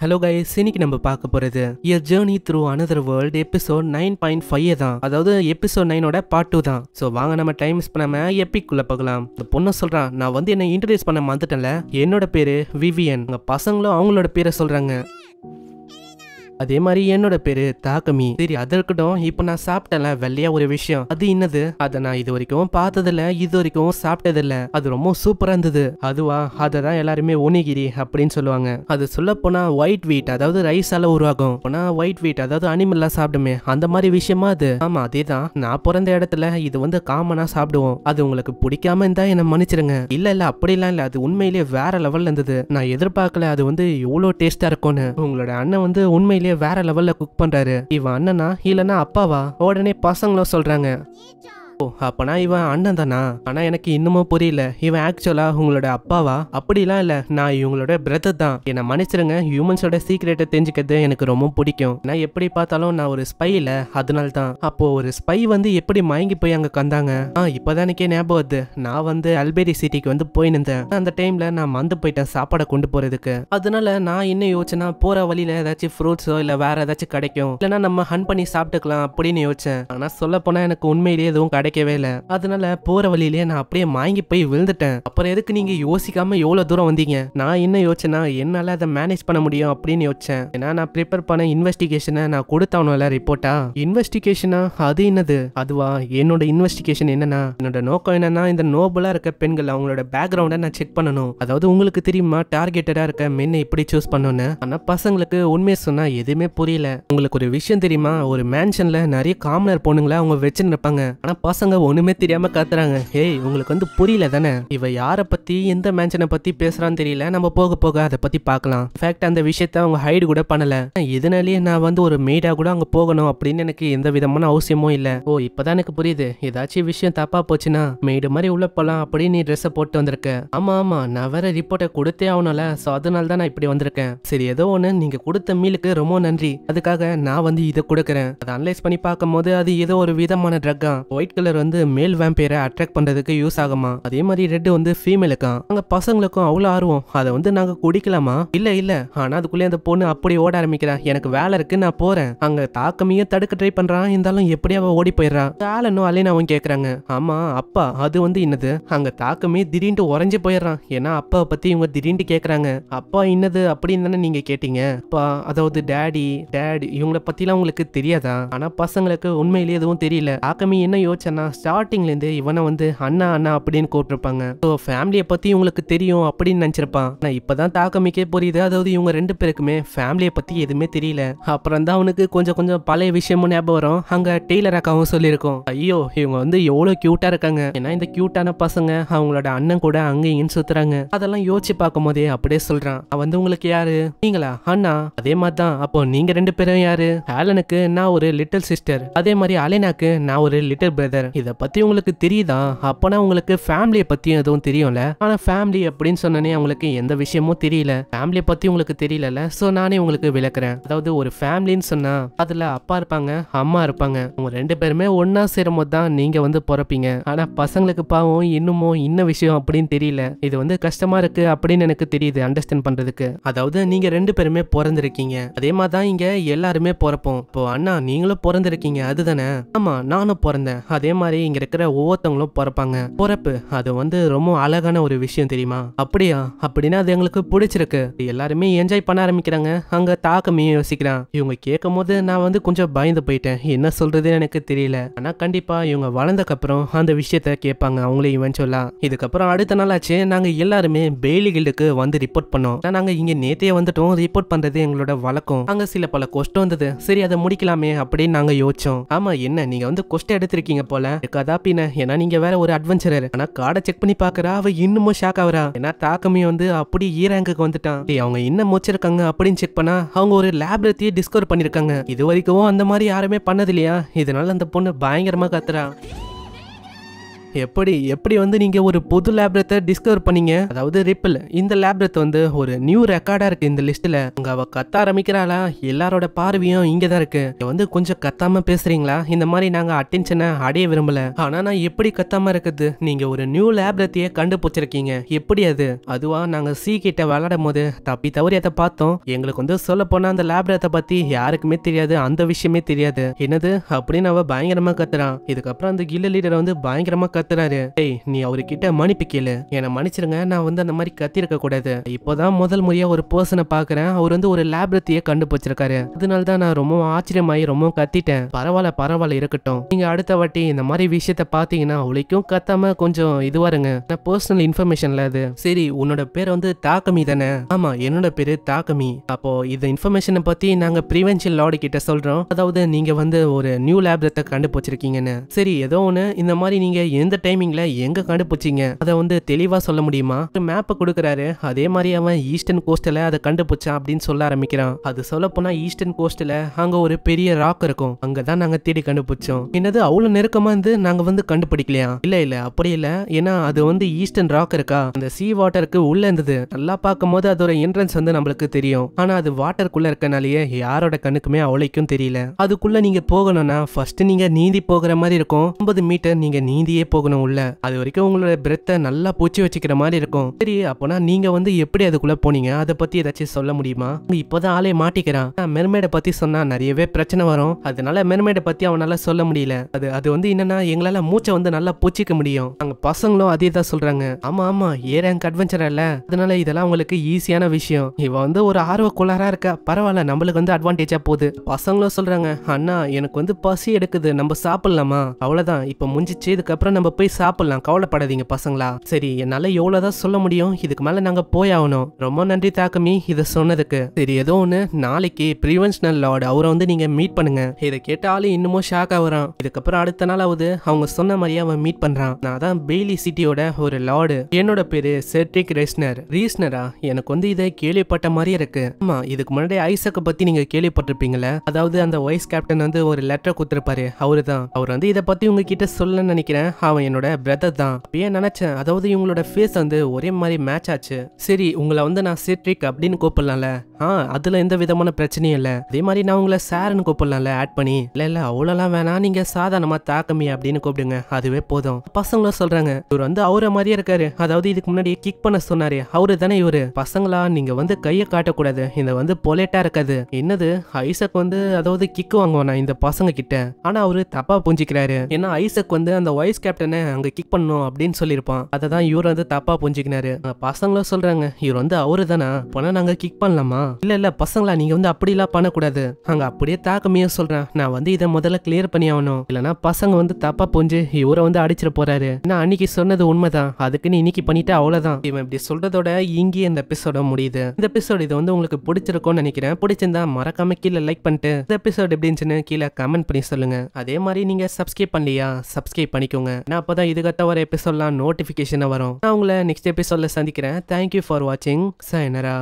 hello guys இன்னைக்கு நம்ம பார்க்க போறது year journey through another world episode nine point five தான் அதாவது எபிசோட் நைனோட பார்ட் டூ தான் ஸோ வாங்க நம்ம டைம் மிஸ் பண்ணாம எப்பிக்குள்ள போகலாம் இந்த பொண்ணு சொல்றான் நான் வந்து என்ன இன்ட்ரடியூஸ் பண்ண மறந்துட்டேன்ல என்னோட பேரு விவியன் உங்க பசங்களும் அவங்களோட பேரை சொல்றாங்க அதே மாதிரி என்னோட பேரு தாக்கமி சரி இருக்கட்டும் இப்போ நான் சாப்பிட்டல வெள்ளையா ஒரு விஷயம் அது என்னது அதை நான் இது வரைக்கும் பார்த்ததில்ல இது வரைக்கும் இல்ல அது ரொம்ப சூப்பரா இருந்தது அதுவா அதை தான் எல்லாருமே ஒனிகிரி அப்படின்னு சொல்லுவாங்க அது சொல்ல போனா ஒயிட் வீட் அதாவது ரைஸால உருவாகும் போனா ஒயிட் வீட் அதாவது அனிமல்லாம் சாப்பிடுமே அந்த மாதிரி விஷயமா அது ஆமா அதே தான் நான் பிறந்த இடத்துல இது வந்து காமனா சாப்பிடுவோம் அது உங்களுக்கு பிடிக்காம இருந்தா என்ன மன்னிச்சிருங்க இல்ல இல்ல அப்படிலாம் இல்ல அது உண்மையிலேயே வேற லெவல்ல இருந்தது நான் எதிர்பார்க்கல அது வந்து எவ்வளவு டேஸ்டா இருக்கும்னு உங்களோட அண்ணன் வந்து உண்மையிலேயே உண்மையிலேயே வேற லெவல்ல குக் பண்றாரு இவன் அண்ணனா இல்லனா அப்பாவா உடனே பசங்களும் சொல்றாங்க ஓ அப்பனா இவன் அண்ணன் தானா ஆனா எனக்கு இன்னமும் புரியல இவன் ஆக்சுவலா உங்களோட அப்பாவா அப்படிலாம் இல்ல நான் இவங்களோட பிரதர் தான் என்ன மன்னிச்சிருங்க ஹியூமன்ஸோட சீக்ரெட்டை தெரிஞ்சுக்கிறது எனக்கு ரொம்ப பிடிக்கும் நான் எப்படி பார்த்தாலும் நான் ஒரு ஸ்பை இல்ல அதனால தான் அப்போ ஒரு ஸ்பை வந்து எப்படி மயங்கி போய் அங்க கந்தாங்க ஆ இப்பதான் ஞாபகம் வருது நான் வந்து அல்பேரி சிட்டிக்கு வந்து போய் நின்றேன் அந்த டைம்ல நான் மந்து போயிட்டேன் சாப்பாடை கொண்டு போறதுக்கு அதனால நான் இன்னும் யோசிச்சேன்னா போற வழியில ஏதாச்சும் ஃப்ரூட்ஸோ இல்ல வேற ஏதாச்சும் கிடைக்கும் இல்லைன்னா நம்ம ஹன் பண்ணி சாப்பிட்டுக்கலாம் அப்படின்னு யோசிச்சேன் ஆனா சொல்ல போனா எனக்கு உண்மையிலேயே எதுவும் கிடைக்கும் கிடைக்கவே இல்லை அதனால போற வழியிலேயே நான் அப்படியே மாங்கி போய் விழுந்துட்டேன் அப்புறம் எதுக்கு நீங்க யோசிக்காம எவ்வளவு தூரம் வந்தீங்க நான் என்ன யோசிச்சேன்னா என்னால அதை மேனேஜ் பண்ண முடியும் அப்படின்னு யோசிச்சேன் ஏன்னா நான் ப்ரிப்பேர் பண்ண இன்வெஸ்டிகேஷனை நான் கொடுத்தவனும்ல ரிப்போர்ட்டா இன்வெஸ்டிகேஷனா அது என்னது அதுவா என்னோட இன்வெஸ்டிகேஷன் என்னன்னா என்னோட நோக்கம் என்னன்னா இந்த நோபலா இருக்க பெண்கள் அவங்களோட பேக்ரவுண்டை நான் செக் பண்ணணும் அதாவது உங்களுக்கு தெரியுமா டார்கெட்டடா இருக்க மென்னை எப்படி சூஸ் பண்ணணும்னு ஆனா பசங்களுக்கு உண்மையை சொன்னா எதுவுமே புரியல உங்களுக்கு ஒரு விஷயம் தெரியுமா ஒரு மேன்ஷன்ல நிறைய காமனர் பொண்ணுங்களை அவங்க வச்சுன்னு இருப்பாங்க ஆனா பசங்க ஒண்ணுமே தெரியாம கத்துறாங்க ஏய் உங்களுக்கு வந்து புரியல தானே இவ யார பத்தி எந்த மேன்ஷனை பத்தி பேசுறான்னு தெரியல நம்ம போக போக அதை பத்தி பாக்கலாம் அந்த விஷயத்த அவங்க ஹைடு கூட பண்ணல இதனாலயே நான் வந்து ஒரு மெய்டா கூட அங்க போகணும் அப்படின்னு எனக்கு எந்த விதமான அவசியமும் இல்ல ஓ இப்பதான் எனக்கு புரியுது ஏதாச்சும் விஷயம் தப்பா போச்சுன்னா மெய்டு மாதிரி உள்ள போலாம் அப்படின்னு நீ ட்ரெஸ்ஸை போட்டு வந்திருக்க ஆமா ஆமா நான் வேற ரிப்போர்ட்டை கொடுத்தே ஆகணும்ல சோ அதனால தான் நான் இப்படி வந்திருக்கேன் சரி ஏதோ ஒன்னு நீங்க கொடுத்த மீலுக்கு ரொம்ப நன்றி அதுக்காக நான் வந்து இதை கொடுக்குறேன் அதை அனலைஸ் பண்ணி பார்க்கும் போது அது ஏதோ ஒரு விதமான ட்ரக் ஒயிட் கலர் கலர் வந்து மேல் வேம்பையரை அட்ராக்ட் பண்ணுறதுக்கு யூஸ் ஆகுமா அதே மாதிரி ரெட் வந்து ஃபீமேலுக்கும் அங்கே பசங்களுக்கும் அவ்வளோ ஆர்வம் அதை வந்து நாங்கள் குடிக்கலாமா இல்லை இல்லை ஆனால் அதுக்குள்ளே அந்த பொண்ணு அப்படி ஓட ஆரம்பிக்கிறான் எனக்கு வேலை இருக்கு நான் போகிறேன் அங்கே தாக்கமையே தடுக்க ட்ரை பண்ணுறான் இருந்தாலும் எப்படி அவள் ஓடி போயிடுறான் வேலைன்னும் அலைனாவும் கேட்குறாங்க ஆமாம் அப்பா அது வந்து என்னது அங்கே தாக்கமே திடீர்னு உறைஞ்சி போயிடுறான் ஏன்னா அப்பாவை பற்றி இவங்க திடீர்னு கேட்குறாங்க அப்பா என்னது அப்படின்னு தானே நீங்கள் கேட்டீங்க அப்பா அதாவது டேடி டேடி இவங்கள பற்றிலாம் உங்களுக்கு தெரியாதா ஆனால் பசங்களுக்கு உண்மையிலேயே எதுவும் தெரியல தாக்கமே என்ன யோசனை என்னன்னா ஸ்டார்டிங்லேருந்து இவனை வந்து அண்ணா அண்ணா அப்படின்னு கூப்பிட்டுருப்பாங்க ஸோ ஃபேமிலியை பற்றி இவங்களுக்கு தெரியும் அப்படின்னு நினச்சிருப்பான் ஆனால் இப்போ தான் தாக்கமிக்கே புரியுது அதாவது இவங்க ரெண்டு பேருக்குமே ஃபேமிலியை பற்றி எதுவுமே தெரியல அப்புறம் தான் அவனுக்கு கொஞ்சம் கொஞ்சம் பழைய விஷயமும் ஞாபகம் வரும் அங்கே டெய்லர் அக்காவும் சொல்லியிருக்கோம் ஐயோ இவங்க வந்து எவ்வளோ க்யூட்டாக இருக்காங்க ஏன்னா இந்த க்யூட்டான பசங்க அவங்களோட அண்ணன் கூட அங்கே இங்கேன்னு சுற்றுறாங்க அதெல்லாம் யோசிச்சு பார்க்கும் போதே அப்படியே சொல்கிறான் அவன் வந்து உங்களுக்கு யார் நீங்களா அண்ணா அதே மாதிரி தான் அப்போ நீங்கள் ரெண்டு பேரும் யார் ஆலனுக்கு நான் ஒரு லிட்டில் சிஸ்டர் அதே மாதிரி அலைனாக்கு நான் ஒரு லிட்டில் பிரதர் இதை பத்தி உங்களுக்கு தெரியுதா அப்போனா உங்களுக்கு ஃபேமிலியை பற்றியும் எதுவும் தெரியும்ல ஆனா ஃபேமிலி அப்படின்னு சொன்னனே உங்களுக்கு எந்த விஷயமும் தெரியல ஃபேமிலியை பற்றி உங்களுக்கு தெரியலல்ல சோ நானே உங்களுக்கு விளக்குறேன் அதாவது ஒரு ஃபேமிலின்னு சொன்னா அதுல அப்பா இருப்பாங்க அம்மா இருப்பாங்க உங்க ரெண்டு பேருமே ஒன்னா சேரும்போது தான் நீங்கள் வந்து பிறப்பீங்க ஆனால் பசங்களுக்கு பாவம் இன்னமும் இன்ன விஷயம் அப்படின்னு தெரியல இது வந்து கஷ்டமா இருக்கு அப்படின்னு எனக்கு தெரியுது அண்டர்ஸ்டாண்ட் பண்றதுக்கு அதாவது நீங்க ரெண்டு பேருமே பிறந்திருக்கீங்க அதே மாதிரி தான் இங்கே எல்லாருமே பிறப்போம் இப்போ அண்ணா நீங்களும் பிறந்திருக்கீங்க அதுதானே ஆமா நானும் பிறந்தேன் அது அதே மாதிரி இங்கே இருக்கிற ஒவ்வொருத்தவங்களும் பிறப்பாங்க பிறப்பு அது வந்து ரொம்ப அழகான ஒரு விஷயம் தெரியுமா அப்படியா அப்படின்னா அது எங்களுக்கு பிடிச்சிருக்கு எல்லாருமே என்ஜாய் பண்ண ஆரம்பிக்கிறாங்க அங்கே தாக்கமே யோசிக்கிறான் இவங்க கேட்கும் போது நான் வந்து கொஞ்சம் பயந்து போயிட்டேன் என்ன சொல்றதுன்னு எனக்கு தெரியல ஆனால் கண்டிப்பாக இவங்க அப்புறம் அந்த விஷயத்த கேட்பாங்க அவங்களே இவன் சொல்லலாம் இதுக்கப்புறம் அடுத்த நாள் ஆச்சு நாங்கள் எல்லாருமே பெய்லி கில்டுக்கு வந்து ரிப்போர்ட் பண்ணோம் நாங்கள் இங்கே நேத்தையே வந்துட்டோம் ரிப்போர்ட் பண்ணுறது எங்களோட வழக்கம் அங்கே சில பல கொஸ்டம் வந்தது சரி அதை முடிக்கலாமே அப்படின்னு நாங்கள் யோசிச்சோம் ஆமா என்ன நீங்கள் வந்து கொஸ்டம் எடுத்திருக்கீங்க போல கதாப்பின ஏன்னா நீங்க வேற ஒரு அட்வென்ச்சரர் ஆனா கார்டை செக் பண்ணி பாக்குறா அவ இன்னமும் ஷாக் ஆகுறா ஏன்னா தாக்கமே வந்து அப்படி ஈ e ரேங்குக்கு வந்துட்டான் அவங்க இன்னும் முடிச்சிருக்காங்க அப்படின்னு செக் பண்ணா அவங்க ஒரு லேப்ரத்தியை டிஸ்கவர் பண்ணிருக்காங்க இது வரைக்கும் அந்த மாதிரி யாருமே பண்ணது இல்லையா இதனால அந்த பொண்ணு பயங்கரமா கத்துறா எப்படி எப்படி வந்து நீங்க ஒரு புது லேப்ரத்தை டிஸ்கவர் பண்ணீங்க அதாவது ரிப்பிள் இந்த லேப்ரத் வந்து ஒரு நியூ ரெக்கார்டா இருக்கு இந்த லிஸ்ட்ல உங்க அவள் கத்த ஆரம்பிக்கிறாளா எல்லாரோட பார்வையும் இங்கதான் இருக்கு இருக்குது வந்து கொஞ்சம் கத்தாம பேசுறீங்களா இந்த மாதிரி நாங்க அட்டென்ஷனை அடைய விரும்பல ஆனா நான் எப்படி கத்தாம இருக்குது நீங்க ஒரு நியூ லேப்ரத்தையே கண்டுபிடிச்சிருக்கீங்க எப்படி அது அதுவா நாங்கள் சி கிட்ட விளாடும் போது தப்பி தவறி அதை பார்த்தோம் எங்களுக்கு வந்து சொல்ல போனா அந்த லேப்ரத்தை பத்தி யாருக்குமே தெரியாது அந்த விஷயமே தெரியாது என்னது அப்படின்னு அவள் பயங்கரமாக கத்துறான் இதுக்கப்புறம் அந்த கில்ல லீடரை வந்து பயங்கரமாக கத்து கத்துறாரு ஏய் நீ அவர்கிட்ட மன்னிப்பு கேளு என்னை மன்னிச்சிருங்க நான் வந்து அந்த மாதிரி கத்திருக்க கூடாது இப்போதான் முதல் முறையா ஒரு பர்சனை பாக்குறேன் அவர் வந்து ஒரு லேப்ரத்தியை கண்டுபிடிச்சிருக்காரு அதனால தான் நான் ரொம்ப ஆச்சரியமாயி ரொம்ப கத்திட்டேன் பரவாயில்ல பரவாயில்ல இருக்கட்டும் நீங்க அடுத்த வாட்டி இந்த மாதிரி விஷயத்த பாத்தீங்கன்னா அவளைக்கும் கத்தாம கொஞ்சம் இதுவா இருங்க நான் பர்சனல் இன்ஃபர்மேஷன்ல அது சரி உன்னோட பேர் வந்து தாக்கமி தானே ஆமா என்னோட பேரு தாக்கமி அப்போ இந்த இன்ஃபர்மேஷனை பத்தி நாங்க பிரிவென்ஷன் லாடி கிட்ட சொல்றோம் அதாவது நீங்க வந்து ஒரு நியூ லேபரத்தை கண்டுபிடிச்சிருக்கீங்கன்னு சரி ஏதோ ஒண்ணு இந்த மாதிரி நீங்க எந்த டைமிங்ல எங்க கண்டுபிடிச்சிங்க அதை வந்து தெளிவா சொல்ல முடியுமா மேப்பை கொடுக்குறாரு அதே மாதிரி அவன் ஈஸ்டர்ன் கோஸ்டல அதை கண்டுபிடிச்சான் அப்படின்னு சொல்ல ஆரம்பிக்கிறான் அது சொல்ல போனா ஈஸ்டர்ன் கோஸ்டல அங்க ஒரு பெரிய ராக் இருக்கும் அங்கதான் நாங்க தேடி கண்டுபிடிச்சோம் என்னது அவ்வளவு நெருக்கமா இருந்து நாங்க வந்து கண்டுபிடிக்கலையா இல்ல இல்ல அப்படி இல்ல ஏன்னா அது வந்து ஈஸ்டர்ன் ராக் இருக்கா அந்த சீ வாட்டருக்கு உள்ள இருந்தது நல்லா பார்க்கும் போது அதோட என்ட்ரன்ஸ் வந்து நம்மளுக்கு தெரியும் ஆனா அது வாட்டருக்குள்ள இருக்கனாலேயே யாரோட கண்ணுக்குமே அவளைக்கும் தெரியல அதுக்குள்ள நீங்க போகணும்னா ஃபர்ஸ்ட் நீங்க நீந்தி போகிற மாதிரி இருக்கும் ஐம்பது மீட்டர் நீங்க நீந்தியே போகணும் உள்ள அது வரைக்கும் உங்களோட பிரெத்தை நல்லா பூச்சி வச்சுக்கிற மாதிரி இருக்கும் சரி அப்போனா நீங்க வந்து எப்படி அதுக்குள்ள போனீங்க அதை பத்தி ஏதாச்சும் சொல்ல முடியுமா இப்போதான் ஆளே மாட்டிக்கிறான் மெர்மேட பத்தி சொன்னா நிறையவே பிரச்சனை வரும் அதனால மெர்மேட பத்தி அவனால சொல்ல முடியல அது அது வந்து என்னன்னா எங்களால மூச்சை வந்து நல்லா பூச்சிக்க முடியும் அங்க பசங்களும் அதே தான் சொல்றாங்க ஆமா ஆமா ஏ ரேங்க் அட்வென்ச்சர் இல்ல அதனால இதெல்லாம் அவங்களுக்கு ஈஸியான விஷயம் இவ வந்து ஒரு ஆர்வ குளாரா இருக்கா பரவாயில்ல நம்மளுக்கு வந்து அட்வான்டேஜா போகுது பசங்களும் சொல்றாங்க அண்ணா எனக்கு வந்து பசி எடுக்குது நம்ம சாப்பிடலாமா அவ்வளவுதான் இப்ப முடிஞ்சிச்சு இதுக்கப்புறம் நம்ம நம்ம போய் சாப்பிடலாம் கவலைப்படாதீங்க பசங்களா சரி என்னால எவ்வளவுதான் சொல்ல முடியும் இதுக்கு மேல நாங்க போய் ஆகணும் ரொம்ப நன்றி தாக்கமி இதை சொன்னதுக்கு சரி ஏதோ ஒண்ணு நாளைக்கு பிரிவென்ஷனல் லார்டு அவரை வந்து நீங்க மீட் பண்ணுங்க இதை கேட்டாலும் இன்னமும் ஷாக் ஆகுறான் இதுக்கப்புறம் அடுத்த நாள் ஆகுது அவங்க சொன்ன மாதிரியே அவன் மீட் பண்றான் நான் தான் பெய்லி சிட்டியோட ஒரு லார்டு என்னோட பேரு செட்ரிக் ரெஸ்னர் ரீஸ்னரா எனக்கு வந்து இதை கேள்விப்பட்ட மாதிரி இருக்கு ஆமா இதுக்கு முன்னாடி ஐசக்கை பத்தி நீங்க கேள்விப்பட்டிருப்பீங்களே அதாவது அந்த வைஸ் கேப்டன் வந்து ஒரு லெட்டர் கொடுத்துருப்பாரு அவரு தான் அவர் வந்து இதை பத்தி உங்ககிட்ட சொல்ல நினைக்கிறேன் அவன் என்னோட பிரதர் தான் ஏன் நினைச்சேன் அதாவது இவங்களோட ஃபேஸ் வந்து ஒரே மாதிரி மேட்ச் ஆச்சு சரி உங்களை வந்து நான் சிட்ரிக் அப்படின்னு கூப்பிடலாம்ல ஆ அதுல எந்த விதமான பிரச்சனையும் இல்ல அதே மாதிரி நான் உங்களை சார்னு கூப்பிடலாம்ல ஆட் பண்ணி இல்ல இல்ல அவ்வளோலாம் வேணாம் நீங்க சாதாரணமா தாக்கமி அப்படின்னு கூப்பிடுங்க அதுவே போதும் பசங்கள சொல்றாங்க இவர் வந்து அவரை மாதிரியே இருக்காரு அதாவது இதுக்கு முன்னாடி கிக் பண்ண சொன்னாரு அவரு தானே இவரு பசங்களா நீங்க வந்து கையை காட்டக்கூடாது இந்த வந்து பொலேட்டா இருக்காது என்னது ஐசக் வந்து அதாவது கிக் வாங்குவானா இந்த பசங்க கிட்ட ஆனா அவரு தப்பா புஞ்சிக்கிறாரு ஏன்னா ஐசக் வந்து அந்த வைஸ் கேப்டன் உடனே அங்கே கிக் பண்ணும் அப்படின்னு சொல்லியிருப்பான் அதை தான் இவர் வந்து தப்பாக புரிஞ்சுக்கினாரு பசங்களும் சொல்கிறாங்க இவர் வந்து அவரு தானே போனால் நாங்கள் கிக் பண்ணலாமா இல்லை இல்லை பசங்களா நீங்கள் வந்து அப்படிலாம் பண்ணக்கூடாது அங்கே அப்படியே தாக்கமையே சொல்றேன் நான் வந்து இதை முதல்ல கிளியர் பண்ணி ஆகணும் இல்லைன்னா பசங்க வந்து தப்பாக புரிஞ்சு இவரை வந்து அடிச்சிட போறாரு நான் அன்னைக்கு சொன்னது உண்மைதான் அதுக்குன்னு இன்னைக்கு பண்ணிட்டு அவ்வளவுதான் இவன் இப்படி சொல்றதோட இங்கே இந்த எபிசோட முடியுது இந்த எபிசோட் இது வந்து உங்களுக்கு பிடிச்சிருக்கும்னு நினைக்கிறேன் பிடிச்சிருந்தா மறக்காம கீழே லைக் பண்ணிட்டு இந்த எபிசோட் எப்படி இருந்துச்சுன்னு கீழே கமெண்ட் பண்ணி சொல்லுங்க அதே மாதிரி நீங்க சப்ஸ்கிரைப் பண்ணலையா சப்ஸ்கிரைப் பண்ணிக்கோங்க ஏன்னா அப்போ தான் இதுக்கத்த ஒரு எபிசோட்லாம் நோட்டிஃபிகேஷனை வரும் நான் உங்களை நெக்ஸ்ட் எபிசோடில் சந்திக்கிறேன் தேங்க்யூ ஃபார் வாட்சிங் சைனரா